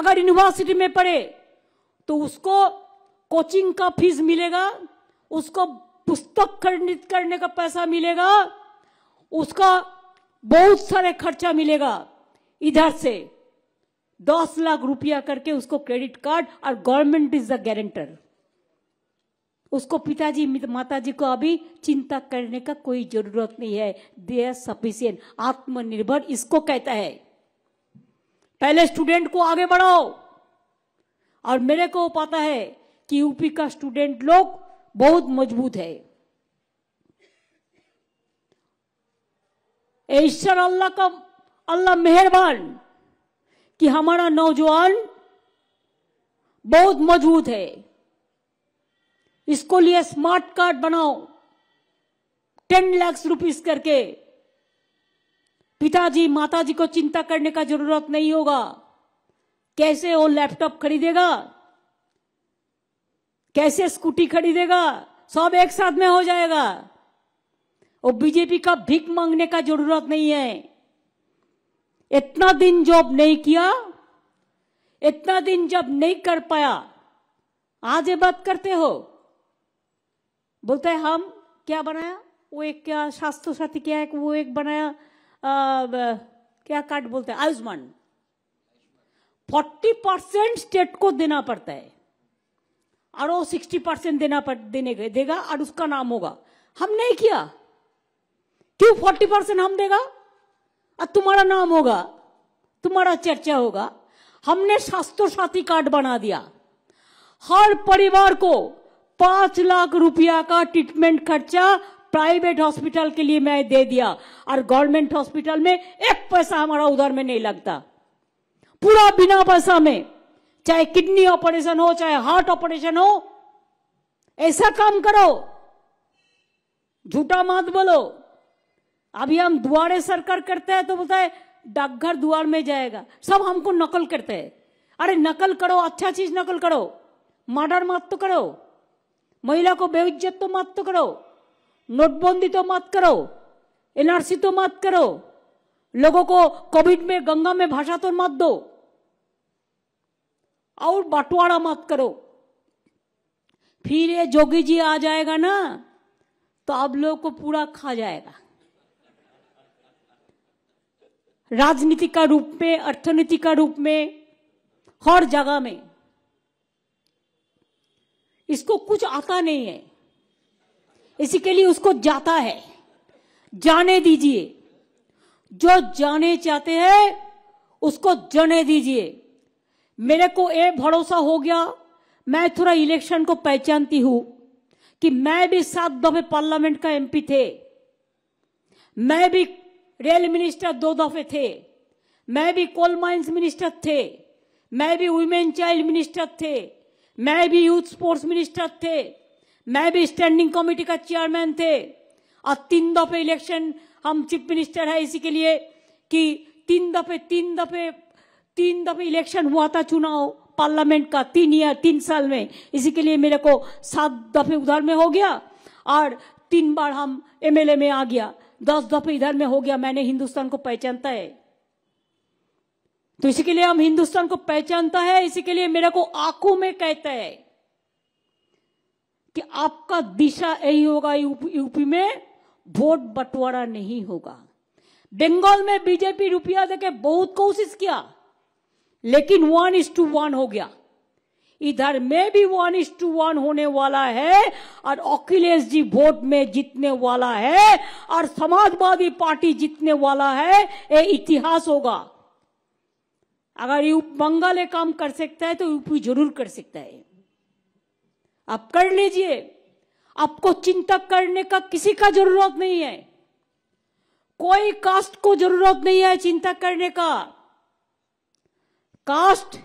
अगर यूनिवर्सिटी में पढ़े तो उसको कोचिंग का फीस मिलेगा उसको पुस्तक खरीद करने का पैसा मिलेगा उसका बहुत सारे खर्चा मिलेगा इधर से दस लाख रुपया करके उसको क्रेडिट कार्ड और गवर्नमेंट इज द गारंटर उसको पिताजी माताजी को अभी चिंता करने का कोई जरूरत नहीं है दे आर सफिशियंट आत्मनिर्भर इसको कहता है पहले स्टूडेंट को आगे बढ़ाओ और मेरे को पता है कि यूपी का स्टूडेंट लोग बहुत मजबूत है ईश्वर अल्लाह का अल्लाह मेहरबान कि हमारा नौजवान बहुत मजबूत है इसको लिए स्मार्ट कार्ड बनाओ टेन लाख रुपीस करके पिताजी माताजी को चिंता करने का जरूरत नहीं होगा कैसे वो लैपटॉप खरीदेगा कैसे स्कूटी खरीदेगा सब एक साथ में हो जाएगा वो बीजेपी का भीख मांगने का जरूरत नहीं है इतना दिन जॉब नहीं किया इतना दिन जब नहीं कर पाया आज ये बात करते हो बोलते हैं हम क्या बनाया वो एक क्या शास्त्र साथी क्या है वो एक बनाया आ, क्या कार्ड बोलते हैं आयुष्मान फोर्टी परसेंट स्टेट को देना पड़ता है और वो सिक्सटी परसेंट देना पर, देने देगा और उसका नाम होगा हम नहीं किया क्यों फोर्टी परसेंट हम देगा और तुम्हारा नाम होगा तुम्हारा चर्चा होगा हमने स्वास्थ्य साथी कार्ड बना दिया हर परिवार को पांच लाख रुपया का ट्रीटमेंट खर्चा प्राइवेट हॉस्पिटल के लिए मैं दे दिया और गवर्नमेंट हॉस्पिटल में एक पैसा हमारा उधर में नहीं लगता पूरा बिना पैसा में चाहे किडनी ऑपरेशन हो चाहे हार्ट ऑपरेशन हो ऐसा काम करो झूठा मत बोलो अभी हम दुआरे सरकार करते हैं तो बोलता है डाकघर दुआर में जाएगा सब हमको नकल करते हैं अरे नकल करो अच्छा चीज नकल करो मर्डर मत तो करो महिला को बेइज्जत तो मत तो करो नोटबंदी तो मत करो एनआरसी तो मत करो लोगों को कोविड में गंगा में भाषा तो मत दो और बंटवारा मत करो फिर ये जोगी जी आ जाएगा ना तो आप लोगों को पूरा खा जाएगा राजनीति का रूप में अर्थनीति का रूप में हर जगह में इसको कुछ आता नहीं है इसी के लिए उसको जाता है जाने दीजिए जो जाने चाहते हैं उसको जने दीजिए मेरे को ये भरोसा हो गया मैं थोड़ा इलेक्शन को पहचानती हूं कि मैं भी सात दफे पार्लियामेंट का एमपी थे मैं भी रेल मिनिस्टर दो दफे थे मैं भी कोल माइंस मिनिस्टर थे मैं भी वुमेन चाइल्ड मिनिस्टर थे मैं भी यूथ स्पोर्ट्स मिनिस्टर थे मैं भी स्टैंडिंग कमेटी का चेयरमैन थे और तीन दफे इलेक्शन हम चीफ मिनिस्टर है इसी के लिए कि तीन दफे तीन दफे तीन दफे इलेक्शन हुआ था चुनाव पार्लियामेंट का तीन ईयर तीन साल में इसी के लिए मेरे को सात दफे उधर में हो गया और तीन बार हम एमएलए में आ गया दस दफे इधर में हो गया मैंने हिंदुस्तान को पहचानता है तो इसी के लिए हम हिंदुस्तान को पहचानता है इसी के लिए मेरे को आंखों में कहता है कि आपका दिशा यही होगा यूपी में वोट बंटवारा नहीं होगा बंगाल में बीजेपी रुपया देके बहुत कोशिश किया लेकिन वन इज टू वन हो गया इधर में भी वन इज टू वन होने वाला है और अखिलेश जी वोट में जीतने वाला है और समाजवादी पार्टी जीतने वाला है ये इतिहास होगा अगर यूपी बंगाल काम कर सकता है तो यूपी जरूर कर सकता है आप कर लीजिए आपको चिंता करने का किसी का जरूरत नहीं है कोई कास्ट को जरूरत नहीं है चिंता करने का कास्ट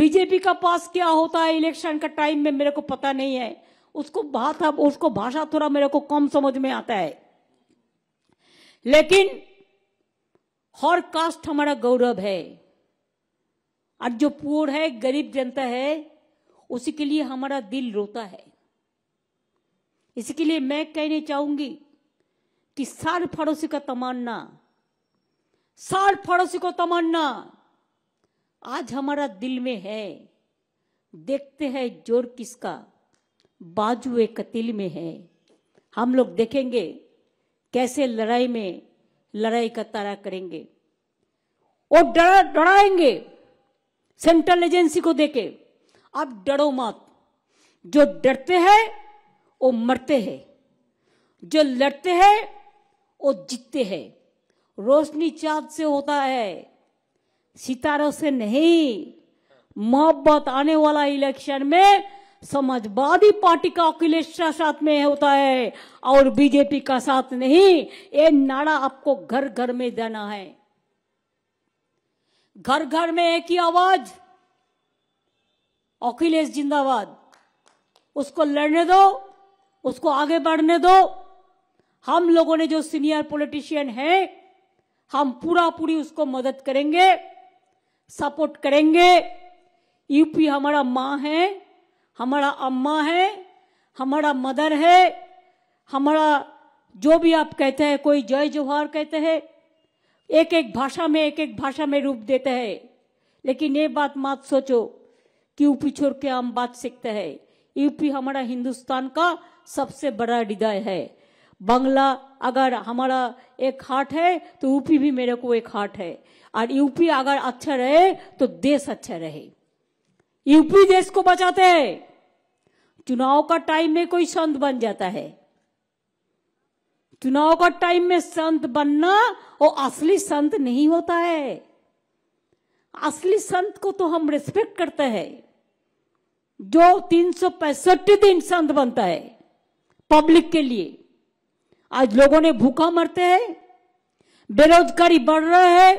बीजेपी का पास क्या होता है इलेक्शन का टाइम में मेरे को पता नहीं है उसको भाषा उसको भाषा थोड़ा मेरे को कम समझ में आता है लेकिन हर कास्ट हमारा गौरव है और जो पुअर है गरीब जनता है उसी के लिए हमारा दिल रोता है इसके लिए मैं कहने चाहूंगी कि सार पड़ोसी का तमन्ना सार पड़ोसी को तमन्ना आज हमारा दिल में है देखते हैं जोर किसका बाजू एक कतील में है हम लोग देखेंगे कैसे लड़ाई में लड़ाई का तारा करेंगे और डरा डराएंगे सेंट्रल एजेंसी को देखे आप डरो मत जो डरते हैं वो मरते हैं जो लड़ते हैं वो जीतते हैं रोशनी चाद से होता है सितारों से नहीं मोहब्बत आने वाला इलेक्शन में समाजवादी पार्टी का अखिलेश साथ में होता है और बीजेपी का साथ नहीं ये नारा आपको घर घर में देना है घर घर में एक ही आवाज अखिलेश जिंदाबाद उसको लड़ने दो उसको आगे बढ़ने दो हम लोगों ने जो सीनियर पॉलिटिशियन है हम पूरा पूरी उसको मदद करेंगे सपोर्ट करेंगे यूपी हमारा माँ है हमारा अम्मा है हमारा मदर है हमारा जो भी आप कहते हैं कोई जय जवाहर कहते हैं एक एक भाषा में एक एक भाषा में रूप देते हैं लेकिन ये बात मत सोचो कि यूपी छोड़ के हम बात सीखते हैं यूपी हमारा हिंदुस्तान का सबसे बड़ा हृदय है बंगला अगर हमारा एक हाट है तो यूपी भी मेरे को एक हाट है और यूपी अगर अच्छा रहे तो देश अच्छा रहे यूपी देश को बचाते हैं चुनाव का टाइम में कोई संत बन जाता है चुनाव का टाइम में संत बनना वो असली संत नहीं होता है असली संत को तो हम रिस्पेक्ट करते हैं जो तीन दिन संत बनता है पब्लिक के लिए आज लोगों ने भूखा मरते हैं बेरोजगारी बढ़ रहा है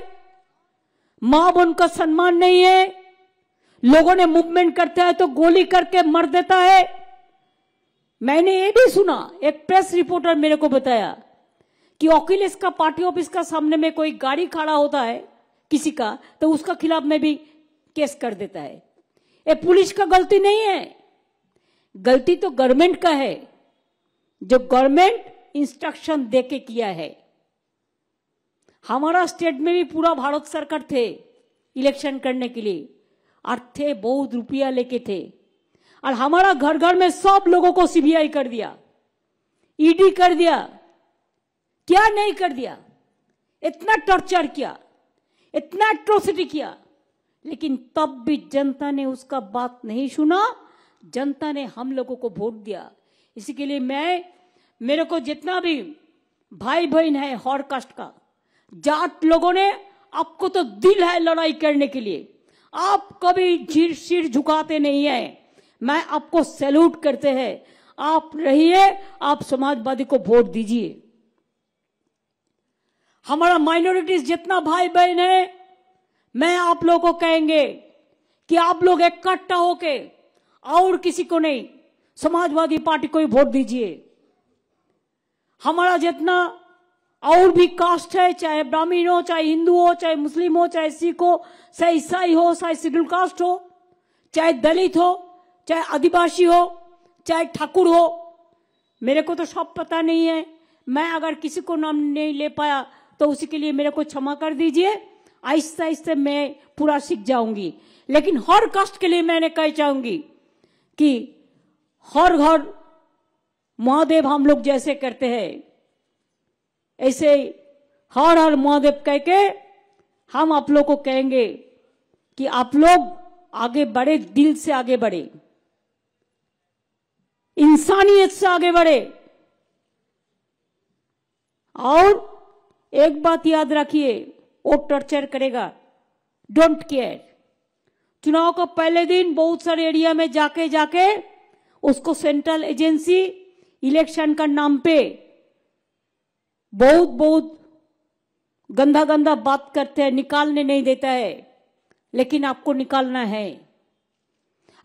मां बहन उनका सम्मान नहीं है लोगों ने मूवमेंट करते हैं तो गोली करके मर देता है मैंने ये भी सुना एक प्रेस रिपोर्टर मेरे को बताया कि अखिलेश का पार्टी ऑफिस का सामने में कोई गाड़ी खड़ा होता है किसी का तो उसका खिलाफ में भी केस कर देता है ये पुलिस का गलती नहीं है गलती तो गवर्नमेंट का है जो गवर्नमेंट इंस्ट्रक्शन देके किया है हमारा स्टेट में भी पूरा भारत सरकार थे इलेक्शन करने के लिए और थे बहुत रुपया लेके थे और हमारा घर घर में सब लोगों को सीबीआई कर दिया ईडी e कर दिया क्या नहीं कर दिया इतना टॉर्चर किया इतना एट्रोसिटी किया लेकिन तब भी जनता ने उसका बात नहीं सुना जनता ने हम लोगों को वोट दिया इसी के लिए मैं मेरे को जितना भी भाई बहन है हर कास्ट का जाट लोगों ने आपको तो दिल है लड़ाई करने के लिए आप कभी झीर सिर झुकाते नहीं है मैं आपको सैल्यूट करते हैं आप रहिए आप समाजवादी को वोट दीजिए हमारा माइनॉरिटीज जितना भाई बहन है मैं आप लोगों को कहेंगे कि आप लोग इकट्ठा होके और किसी को नहीं समाजवादी पार्टी को ही वोट दीजिए हमारा जितना और भी कास्ट है चाहे ब्राह्मीण हो चाहे हिंदू हो चाहे मुस्लिम हो चाहे सिख हो चाहे ईसाई हो चाहे शेड्यूल कास्ट हो चाहे दलित हो चाहे आदिवासी हो चाहे ठाकुर हो मेरे को तो सब पता नहीं है मैं अगर किसी को नाम नहीं ले पाया तो उसी के लिए मेरे को क्षमा कर दीजिए आहिस्ता आहिस्ते मैं पूरा सीख जाऊंगी लेकिन हर कास्ट के लिए मैंने कह चाहूंगी कि हर घर महादेव हम लोग जैसे करते हैं ऐसे हर हर महादेव कह के हम आप लोग को कहेंगे कि आप लोग आगे बढ़े दिल से आगे बढ़े इंसानियत से आगे बढ़े और एक बात याद रखिए वो टॉर्चर करेगा डोंट केयर चुनाव का पहले दिन बहुत सारे एरिया में जाके जाके उसको सेंट्रल एजेंसी इलेक्शन का नाम पे बहुत बहुत गंदा गंदा बात करते हैं निकालने नहीं देता है लेकिन आपको निकालना है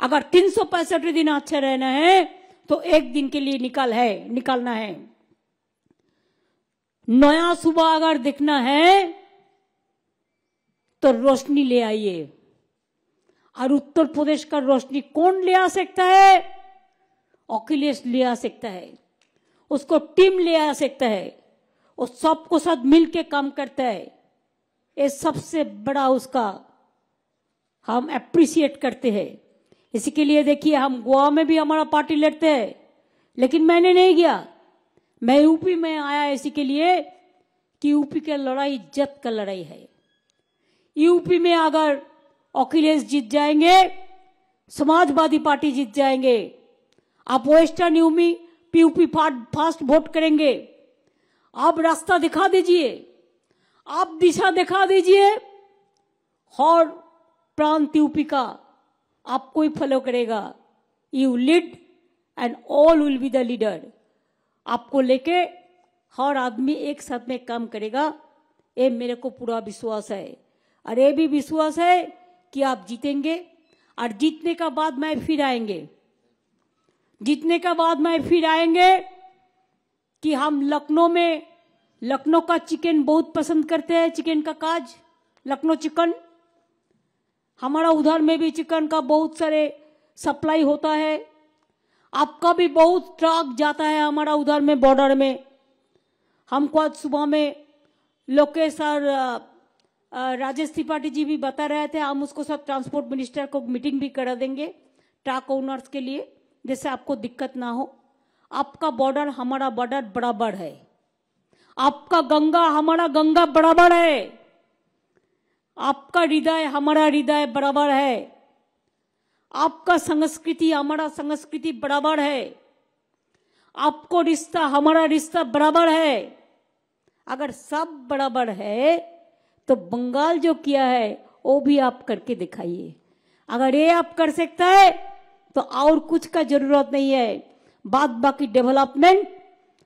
अगर तीन सौ पैंसठ दिन अच्छा रहना है तो एक दिन के लिए निकाल है निकालना है नया सुबह अगर देखना है तो रोशनी ले आइए और उत्तर प्रदेश का रोशनी कौन ले आ सकता है अखिलेश ले आ सकता है उसको टीम ले आ सकता है वो सबको साथ मिलके काम करता है ये सबसे बड़ा उसका हम अप्रिशिएट करते हैं इसी के लिए देखिए हम गोवा में भी हमारा पार्टी लड़ते हैं लेकिन मैंने नहीं गया मैं यूपी में आया इसी के लिए कि यूपी का लड़ाई इज्जत का लड़ाई है यूपी में अगर अखिलेश जीत जाएंगे समाजवादी पार्टी जीत जाएंगे आप वेस्टर्न यूपी पीयूपी फास्ट वोट करेंगे आप रास्ता दिखा दीजिए आप दिशा दिखा दीजिए और प्रांत यूपी का आपको ही फॉलो करेगा you lead and all will be the leader आपको लेके हर आदमी एक साथ में काम करेगा ये मेरे को पूरा विश्वास है और ये भी विश्वास है कि आप जीतेंगे और जीतने का बाद मैं फिर आएंगे जीतने के बाद मैं फिर आएंगे कि हम लखनऊ में लखनऊ का चिकन बहुत पसंद करते हैं चिकन का काज लखनऊ चिकन हमारा उधर में भी चिकन का बहुत सारे सप्लाई होता है आपका भी बहुत ट्रक जाता है हमारा उधर में बॉर्डर में हमको आज सुबह में लोकेश और राजेश त्रिपाठी जी भी बता रहे थे हम उसको सब ट्रांसपोर्ट मिनिस्टर को मीटिंग भी करा देंगे ट्रक ओनर्स के लिए जैसे आपको दिक्कत ना हो आपका बॉर्डर हमारा बॉर्डर बराबर है आपका गंगा हमारा गंगा बराबर है आपका हृदय हमारा हृदय बराबर है आपका संस्कृति हमारा संस्कृति बराबर है आपको रिश्ता हमारा रिश्ता बराबर है अगर सब बराबर है तो बंगाल जो किया है वो भी आप करके दिखाइए अगर ये आप कर सकता है तो और कुछ का जरूरत नहीं है बाद बाकी डेवलपमेंट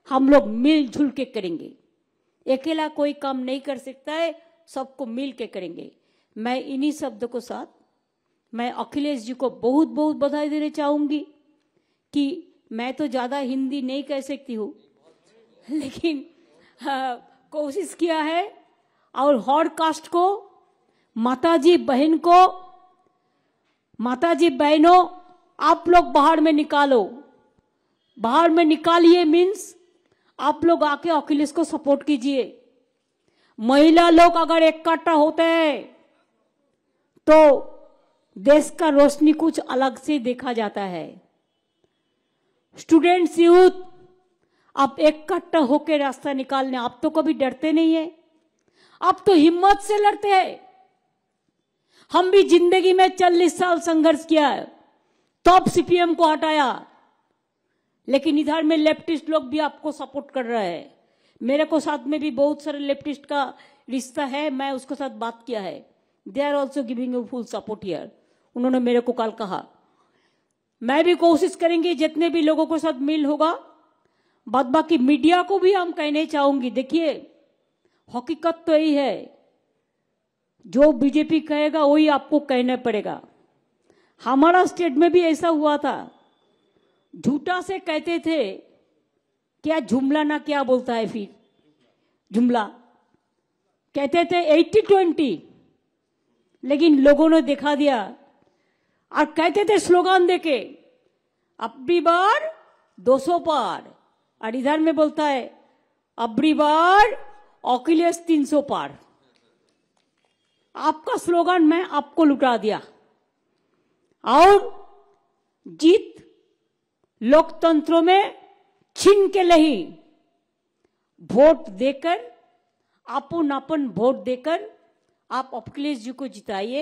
हम लोग मिलजुल के करेंगे अकेला कोई काम नहीं कर सकता है सबको मिल के करेंगे मैं इन्हीं शब्दों को साथ मैं अखिलेश जी को बहुत बहुत बधाई देना चाहूंगी कि मैं तो ज़्यादा हिंदी नहीं कह सकती हूँ लेकिन हाँ, कोशिश किया है और हर कास्ट को माताजी बहन को माताजी बहनों आप लोग बाहर में निकालो बाहर में निकालिए मीन्स आप लोग आके अखिलेश को सपोर्ट कीजिए महिला लोग अगर इकट्ठा होते हैं तो देश का रोशनी कुछ अलग से देखा जाता है स्टूडेंट्स यूथ आप इकट्ठा होकर रास्ता निकालने आप तो कभी डरते नहीं है आप तो हिम्मत से लड़ते हैं हम भी जिंदगी में चालीस साल संघर्ष किया है तब सीपीएम को हटाया लेकिन इधर में लेफ्टिस्ट लोग भी आपको सपोर्ट कर रहे हैं मेरे को साथ में भी बहुत सारे लेफ्टिस्ट का रिश्ता है मैं उसके साथ बात किया है they are also giving you full support here उन्होंने मेरे को कल कहा मैं भी कोशिश करेंगे जितने भी लोगों के साथ मिल होगा बाद बाकी मीडिया को भी हम कहने चाहूंगी देखिए हकीकत तो यही है जो बीजेपी कहेगा वही आपको कहना पड़ेगा हमारा स्टेट में भी ऐसा हुआ था झूठा से कहते थे क्या झुमला ना क्या बोलता है फिर झुमला कहते थे एट्टी ट्वेंटी लेकिन लोगों ने दिखा दिया और कहते थे स्लोगान देके अबरी बार 200 पार और इधर में बोलता है अबरी बार अखिलेश 300 पार आपका स्लोगान मैं आपको लुटा दिया और जीत लोकतंत्रों में छीन के नहीं वोट देकर अपन अपन वोट देकर आप अखिलेश जी को जिताइए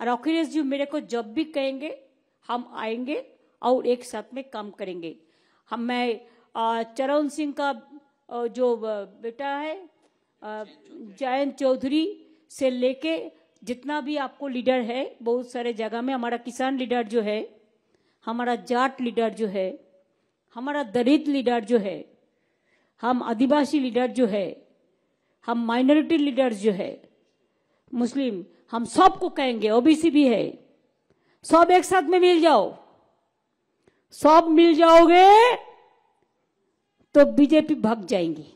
और अखिलेश जी मेरे को जब भी कहेंगे हम आएंगे और एक साथ में काम करेंगे हम मैं चरण सिंह का जो बेटा है जयंत चौधरी से लेके जितना भी आपको लीडर है बहुत सारे जगह में हमारा किसान लीडर जो है हमारा जाट लीडर जो है हमारा दलित लीडर जो है हम आदिवासी लीडर जो है हम माइनॉरिटी लीडर्स जो है मुस्लिम हम सबको कहेंगे ओबीसी भी है सब एक साथ में मिल जाओ सब मिल जाओगे तो बीजेपी भग जाएंगी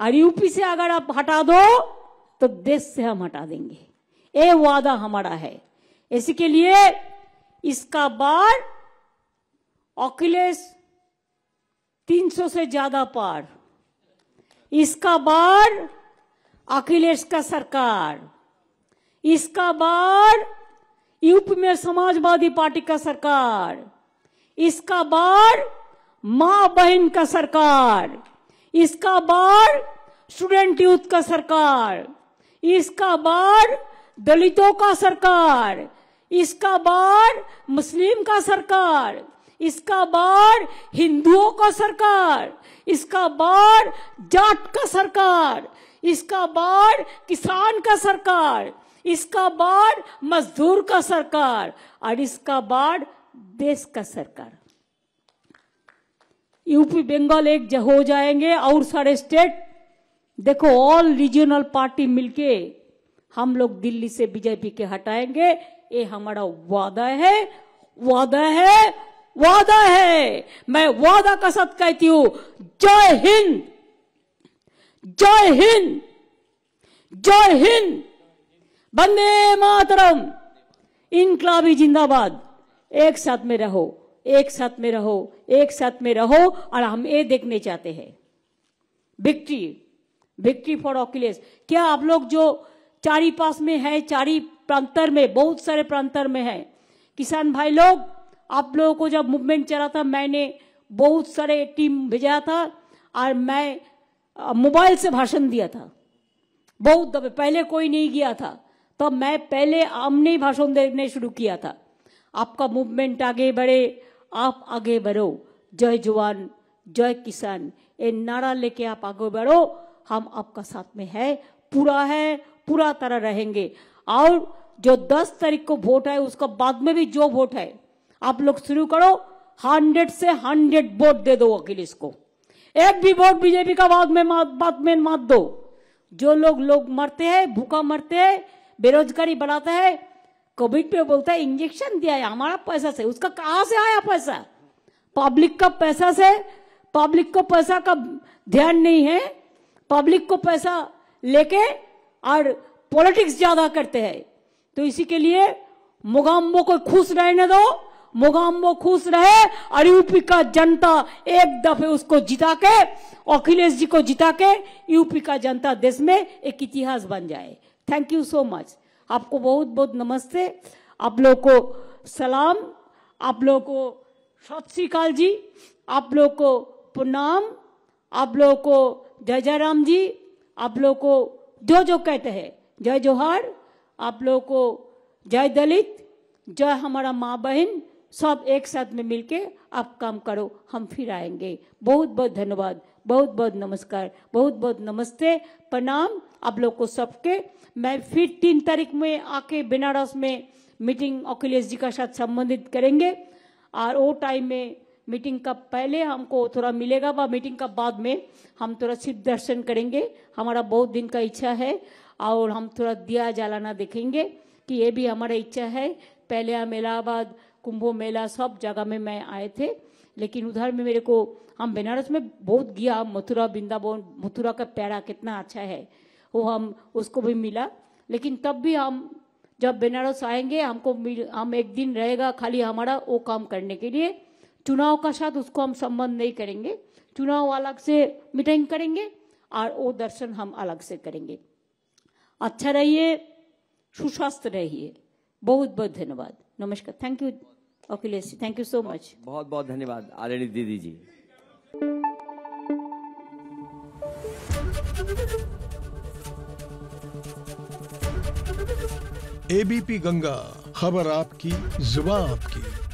और यूपी से अगर आप हटा दो तो देश से हम हटा देंगे ये वादा हमारा है इसी के लिए इसका बार अखिलेश 300 से ज्यादा पार इसका बार अखिलेश का सरकार इसका बार यूपी में समाजवादी पार्टी का सरकार इसका बार मां बहन का सरकार इसका बार स्टूडेंट यूथ का सरकार इसका बार दलितों का सरकार इसका बार मुस्लिम का सरकार इसका बार हिंदुओं का सरकार इसका बार जाट का सरकार इसका बार किसान का सरकार इसका बार मजदूर का सरकार और इसका बार देश का सरकार यूपी बंगाल एक हो जाएंगे और सारे स्टेट देखो ऑल रीजनल पार्टी मिलके हम लोग दिल्ली से बीजेपी के हटाएंगे ये हमारा वादा है वादा है वादा है मैं वादा का साथ कहती हूं जय हिंद जय हिंद जय हिंद बंदे मातरम इनकलाबी जिंदाबाद एक साथ में रहो एक साथ में रहो एक साथ में रहो और हम ये देखने चाहते हैं विक्ट्री विक्ट्री फॉर ऑक्यूलेस क्या आप लोग जो चारी पास में है चारी प्रांतर में बहुत सारे प्रांतर में है किसान भाई लोग आप लोगों को जब मूवमेंट चला था मैंने बहुत सारे टीम भेजा था और मैं मोबाइल से भाषण दिया था बहुत दबे पहले कोई नहीं गया था तो मैं पहले आमने ही भाषण देने शुरू किया था आपका मूवमेंट आगे बढ़े आप आगे बढ़ो जय जवान जय किसान ये नारा लेके आप आगे बढ़ो हम आपका साथ में है पूरा है पूरा तरह रहेंगे और जो दस तारीख को वोट है उसका बाद में भी जो वोट है आप लोग शुरू करो हंड्रेड से हंड्रेड वोट दे दो अखिलेश को एक भी वोट बीजेपी का बाद में बाद में मत दो जो लोग लोग मरते हैं भूखा मरते हैं बेरोजगारी बढ़ाता है कोविड पे बोलता है इंजेक्शन दिया है हमारा पैसा से उसका कहा से आया पैसा पब्लिक का पैसा से पब्लिक को पैसा का ध्यान नहीं है पब्लिक को पैसा लेके और पॉलिटिक्स ज्यादा करते हैं तो इसी के लिए मोगाम्बो को खुश रहने दो मोगाम्बो खुश रहे और यूपी का जनता एक दफे उसको जिता के अखिलेश जी को जिता के यूपी का जनता देश में एक इतिहास बन जाए थैंक यू सो मच आपको बहुत बहुत नमस्ते आप लोग को सलाम आप लोग को सत श्रीकाल जी आप लोग को प्रणाम आप लोग को जय जय राम जी आप लोग को जो जो कहते हैं जय जोहर आप लोगों को जय दलित जय हमारा माँ बहन सब एक साथ में मिलके आप काम करो हम फिर आएंगे बहुत बहुत धन्यवाद बहुत बहुत नमस्कार बहुत बहुत नमस्ते प्रणाम आप लोग को सबके मैं फिर तीन तारीख में आके बनारस में मीटिंग अखिलेश जी का साथ संबंधित करेंगे और वो टाइम में मीटिंग का पहले हमको थोड़ा मिलेगा व मीटिंग का बाद में हम थोड़ा शिव दर्शन करेंगे हमारा बहुत दिन का इच्छा है और हम थोड़ा दिया जलाना देखेंगे कि ये भी हमारा इच्छा है पहले हम इलाहाबाद कुंभ मेला सब जगह में मैं आए थे लेकिन उधर में मेरे को हम बनारस में बहुत गया मथुरा वृंदावन मथुरा का प्यारा कितना अच्छा है वो हम उसको भी मिला लेकिन तब भी हम जब बनारस आएंगे हमको मिल हम एक दिन रहेगा खाली हमारा वो काम करने के लिए चुनाव का साथ उसको हम संबंध नहीं करेंगे चुनाव अलग से मीटिंग करेंगे और वो दर्शन हम अलग से करेंगे अच्छा रहिए सुस्वास्थ्य रहिए बहुत बहुत धन्यवाद नमस्कार thank you Akhilesh ji thank you so much बहुत बहुत धन्यवाद आरणी दीदी जी एबीपी गंगा खबर आपकी जुबा आपकी